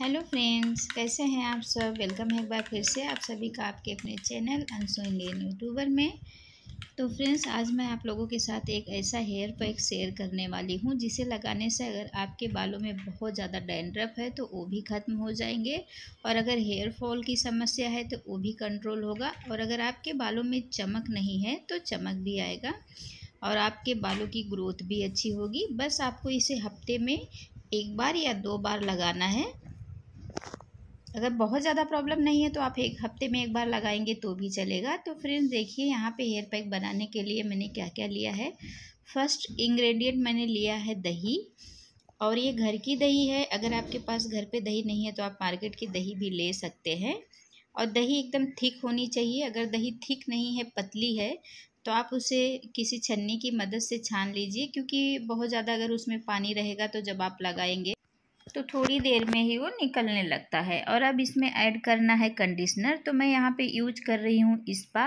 hello friends कैसे हैं आप सब वेलकम है एक बार फिर से आप सभी का आपके अपने चैनल अनसो इंडियन यूट्यूबर में तो फ्रेंड्स आज मैं आप लोगों के साथ एक ऐसा हेयर पैक शेयर करने वाली हूँ जिसे लगाने से अगर आपके बालों में बहुत ज़्यादा डैंड्रफ है तो वो भी ख़त्म हो जाएंगे और अगर हेयर फॉल की समस्या है तो वो भी कंट्रोल होगा और अगर आपके बालों में चमक नहीं है तो चमक भी आएगा और आपके बालों की ग्रोथ भी अच्छी होगी बस आपको इसे हफ्ते में एक बार या दो बार लगाना है अगर बहुत ज़्यादा प्रॉब्लम नहीं है तो आप एक हफ्ते में एक बार लगाएंगे तो भी चलेगा तो फ्रेंड्स देखिए यहाँ पे हेयर पैक बनाने के लिए मैंने क्या क्या लिया है फर्स्ट इंग्रेडिएंट मैंने लिया है दही और ये घर की दही है अगर आपके पास घर पे दही नहीं है तो आप मार्केट की दही भी ले सकते हैं और दही एकदम थिक होनी चाहिए अगर दही थिक नहीं है पतली है तो आप उसे किसी छन्नी की मदद से छान लीजिए क्योंकि बहुत ज़्यादा अगर उसमें पानी रहेगा तो जब आप लगाएंगे तो थोड़ी देर में ही वो निकलने लगता है और अब इसमें ऐड करना है कंडीशनर तो मैं यहाँ पे यूज कर रही हूँ इस्पा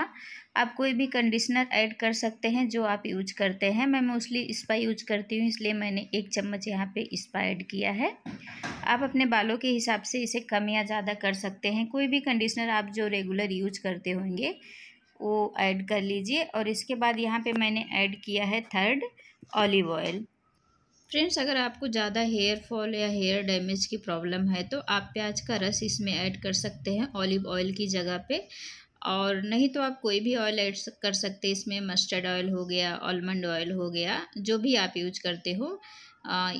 आप कोई भी कंडीशनर ऐड कर सकते हैं जो आप यूज करते हैं मैं मोस्टली इस्पा यूज करती हूँ इसलिए मैंने एक चम्मच यहाँ पे इस्पा ऐड किया है आप अपने बालों के हिसाब से इसे कम या ज़्यादा कर सकते हैं कोई भी कंडीशनर आप जो रेगुलर यूज करते होंगे वो ऐड कर लीजिए और इसके बाद यहाँ पर मैंने ऐड किया है थर्ड ऑलिव ऑयल फ्रेंड्स अगर आपको ज़्यादा हेयर फॉल या हेयर डैमेज की प्रॉब्लम है तो आप प्याज का रस इसमें ऐड कर सकते हैं ऑलिव ऑयल की जगह पे और नहीं तो आप कोई भी ऑयल ऐड कर सकते इसमें मस्टर्ड ऑयल हो गया ऑलमंड ऑयल हो गया जो भी आप यूज करते हो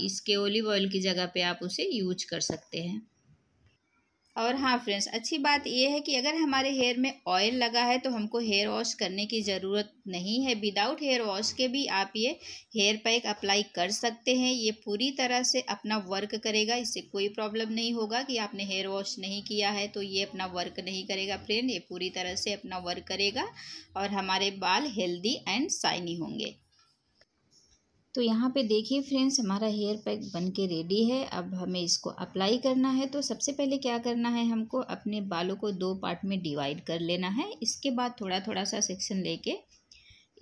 इसके ऑलिव ऑयल की जगह पे आप उसे यूज कर सकते हैं और हाँ फ्रेंड्स अच्छी बात यह है कि अगर हमारे हेयर में ऑयल लगा है तो हमको हेयर वॉश करने की ज़रूरत नहीं है विदाउट हेयर वॉश के भी आप ये हेयर पैक अप्लाई कर सकते हैं ये पूरी तरह से अपना वर्क करेगा इससे कोई प्रॉब्लम नहीं होगा कि आपने हेयर वॉश नहीं किया है तो ये अपना वर्क नहीं करेगा फ्रेंड ये पूरी तरह से अपना वर्क करेगा और हमारे बाल हेल्दी एंड शाइनी होंगे तो यहाँ पे देखिए फ्रेंड्स हमारा हेयर पैक बन के रेडी है अब हमें इसको अप्लाई करना है तो सबसे पहले क्या करना है हमको अपने बालों को दो पार्ट में डिवाइड कर लेना है इसके बाद थोड़ा थोड़ा सा सेक्शन लेके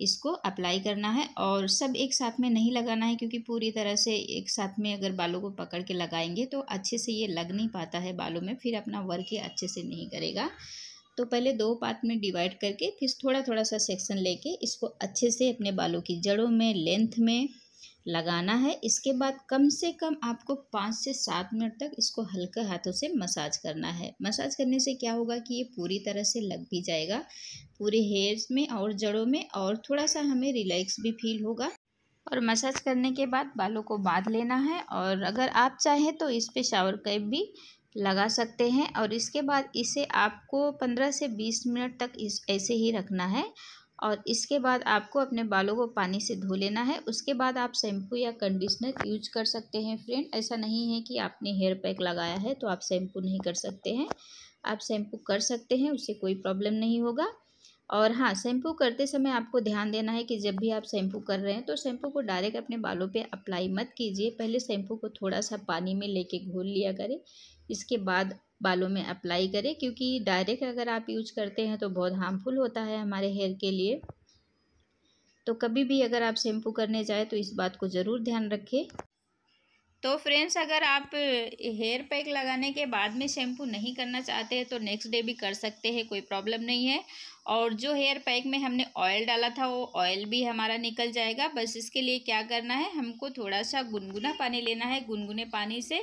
इसको अप्लाई करना है और सब एक साथ में नहीं लगाना है क्योंकि पूरी तरह से एक साथ में अगर बालों को पकड़ के लगाएंगे तो अच्छे से ये लग नहीं पाता है बालों में फिर अपना वर्क ये अच्छे से नहीं करेगा तो पहले दो पार्ट में डिवाइड करके फिर थोड़ा थोड़ा सा सेक्शन लेके इसको अच्छे से अपने बालों की जड़ों में लेंथ में लगाना है इसके बाद कम से कम आपको पाँच से सात मिनट तक इसको हल्के हाथों से मसाज करना है मसाज करने से क्या होगा कि ये पूरी तरह से लग भी जाएगा पूरे हेयर्स में और जड़ों में और थोड़ा सा हमें रिलैक्स भी फील होगा और मसाज करने के बाद बालों को बांध लेना है और अगर आप चाहें तो इस पर शावर कैप भी लगा सकते हैं और इसके बाद इसे आपको पंद्रह से बीस मिनट तक इस ऐसे ही रखना है और इसके बाद आपको अपने बालों को पानी से धो लेना है उसके बाद आप शैम्पू या कंडीशनर यूज कर सकते हैं फ्रेंड ऐसा नहीं है कि आपने हेयर पैक लगाया है तो आप शैम्पू नहीं कर सकते हैं आप शैम्पू कर सकते हैं उससे कोई प्रॉब्लम नहीं होगा और हाँ शैम्पू करते समय आपको ध्यान देना है कि जब भी आप शैम्पू कर रहे हैं तो शैम्पू को डायरेक्ट अपने बालों पे अप्लाई मत कीजिए पहले शैम्पू को थोड़ा सा पानी में लेके घोल लिया करें इसके बाद बालों में अप्लाई करें क्योंकि डायरेक्ट अगर आप यूज करते हैं तो बहुत हार्मफुल होता है हमारे हेयर के लिए तो कभी भी अगर आप शैम्पू करने जाए तो इस बात को ज़रूर ध्यान रखें तो फ्रेंड्स अगर आप हेयर पैक लगाने के बाद में शैम्पू नहीं करना चाहते हैं तो नेक्स्ट डे भी कर सकते हैं कोई प्रॉब्लम नहीं है और जो हेयर पैक में हमने ऑयल डाला था वो ऑयल भी हमारा निकल जाएगा बस इसके लिए क्या करना है हमको थोड़ा सा गुनगुना पानी लेना है गुनगुने पानी से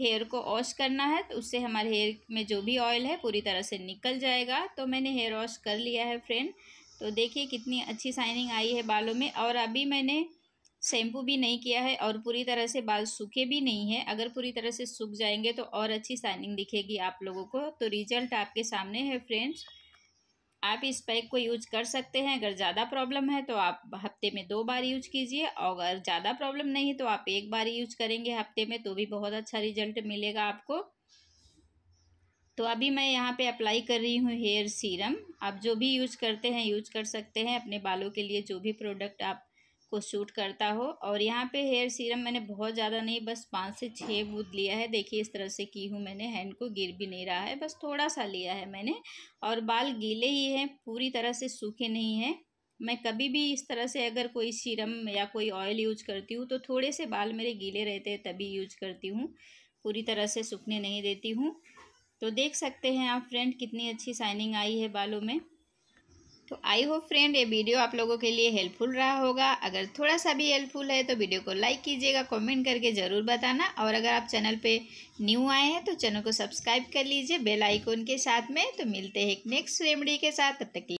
हेयर को वॉश करना है तो उससे हमारे हेयर में जो भी ऑयल है पूरी तरह से निकल जाएगा तो मैंने हेयर वॉश कर लिया है फ्रेंड तो देखिए कितनी अच्छी शाइनिंग आई है बालों में और अभी मैंने शैम्पू भी नहीं किया है और पूरी तरह से बाल सूखे भी नहीं है अगर पूरी तरह से सूख जाएंगे तो और अच्छी शाइनिंग दिखेगी आप लोगों को तो रिजल्ट आपके सामने है फ्रेंड्स आप इस पैक को यूज कर सकते हैं अगर ज़्यादा प्रॉब्लम है तो आप हफ्ते में दो बार यूज कीजिए और अगर ज़्यादा प्रॉब्लम नहीं है तो आप एक बार यूज करेंगे हफ्ते में तो भी बहुत अच्छा रिजल्ट मिलेगा आपको तो अभी मैं यहाँ पे अप्लाई कर रही हूँ हेयर सीरम आप जो भी यूज करते हैं यूज कर सकते हैं अपने बालों के लिए जो भी प्रोडक्ट आप को सूट करता हो और यहाँ पे हेयर सीरम मैंने बहुत ज़्यादा नहीं बस पाँच से छः बूथ लिया है देखिए इस तरह से की हूँ मैंने हैंड को गिर भी नहीं रहा है बस थोड़ा सा लिया है मैंने और बाल गीले ही हैं पूरी तरह से सूखे नहीं हैं मैं कभी भी इस तरह से अगर कोई सीरम या कोई ऑयल यूज करती हूँ तो थोड़े से बाल मेरे गीले रहते हैं तभी यूज करती हूँ पूरी तरह से सूखने नहीं देती हूँ तो देख सकते हैं आप फ्रेंड कितनी अच्छी शाइनिंग आई है बालों में तो आई होप फ्रेंड ये वीडियो आप लोगों के लिए हेल्पफुल रहा होगा अगर थोड़ा सा भी हेल्पफुल है तो वीडियो को लाइक कीजिएगा कमेंट करके ज़रूर बताना और अगर आप चैनल पे न्यू आए हैं तो चैनल को सब्सक्राइब कर लीजिए बेल आइकॉन के साथ में तो मिलते हैं एक नेक्स्ट रेमडी के साथ तब तक